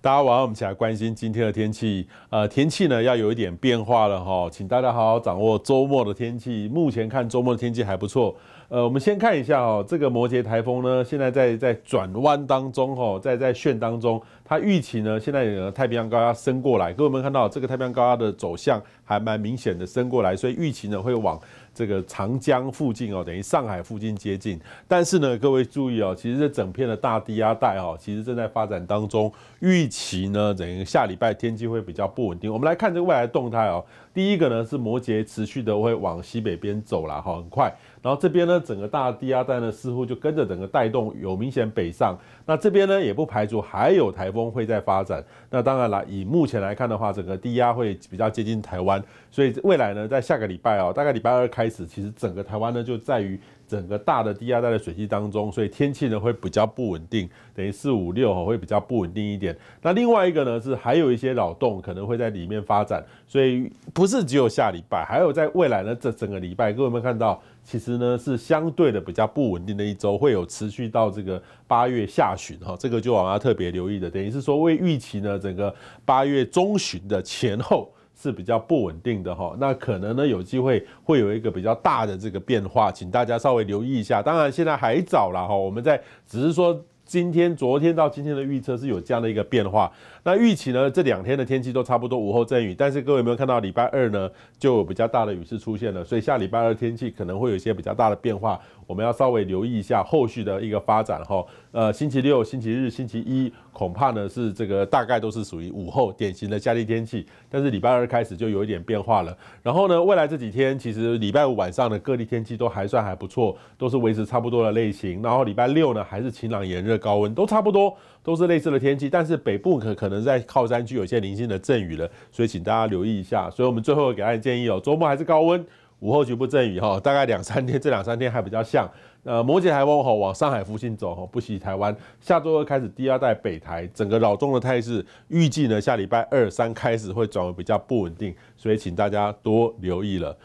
大家晚上，我们一起来关心今天的天气。呃，天气呢要有一点变化了哈，请大家好好掌握周末的天气。目前看周末的天气还不错。呃，我们先看一下哦，这个摩羯台风呢，现在在在转弯当中哈，在在旋当中，它预期呢，现在有太平洋高压伸过来，各位有没有看到这个太平洋高压的走向还蛮明显的伸过来，所以预期呢会往这个长江附近哦，等于上海附近接近。但是呢，各位注意哦，其实这整片的大低压带哈，其实正在发展当中，预期呢，等于下礼拜天气会比较不稳定。我们来看这个未来动态哦，第一个呢是摩羯持续的会往西北边走了哈，很快，然后这边呢。整个大的低压带呢，似乎就跟着整个带动有明显北上。那这边呢，也不排除还有台风会在发展。那当然了，以目前来看的话，整个低压会比较接近台湾，所以未来呢，在下个礼拜哦，大概礼拜二开始，其实整个台湾呢，就在于整个大的低压带的水系当中，所以天气呢会比较不稳定，等于四五六会比较不稳定一点。那另外一个呢，是还有一些扰动可能会在里面发展，所以不是只有下礼拜，还有在未来呢，这整个礼拜，各位有没有看到？其实呢是。相对的比较不稳定的一周，会有持续到这个八月下旬哈，这个就我要特别留意的。等于是说，为预期呢，整个八月中旬的前后是比较不稳定的哈。那可能呢，有机会会有一个比较大的这个变化，请大家稍微留意一下。当然，现在还早了哈，我们在只是说。今天、昨天到今天的预测是有这样的一个变化。那预期呢，这两天的天气都差不多，午后阵雨。但是各位有没有看到，礼拜二呢就比较大的雨是出现了，所以下礼拜二天气可能会有一些比较大的变化，我们要稍微留意一下后续的一个发展哈。呃，星期六、星期日、星期一恐怕呢是这个大概都是属于午后典型的夏利天气，但是礼拜二开始就有一点变化了。然后呢，未来这几天其实礼拜五晚上的各地天气都还算还不错，都是维持差不多的类型。然后礼拜六呢还是晴朗炎热。高温都差不多，都是类似的天气，但是北部可可能在靠山区有些零星的阵雨了，所以请大家留意一下。所以我们最后给大家建议哦，周末还是高温，午后局部阵雨哈，大概两三天，这两三天还比较像。呃，摩羯台风吼往上海附近走吼，不袭台湾，下周二开始第二代北台，整个扰中的态势，预计呢下礼拜二三开始会转为比较不稳定，所以请大家多留意了。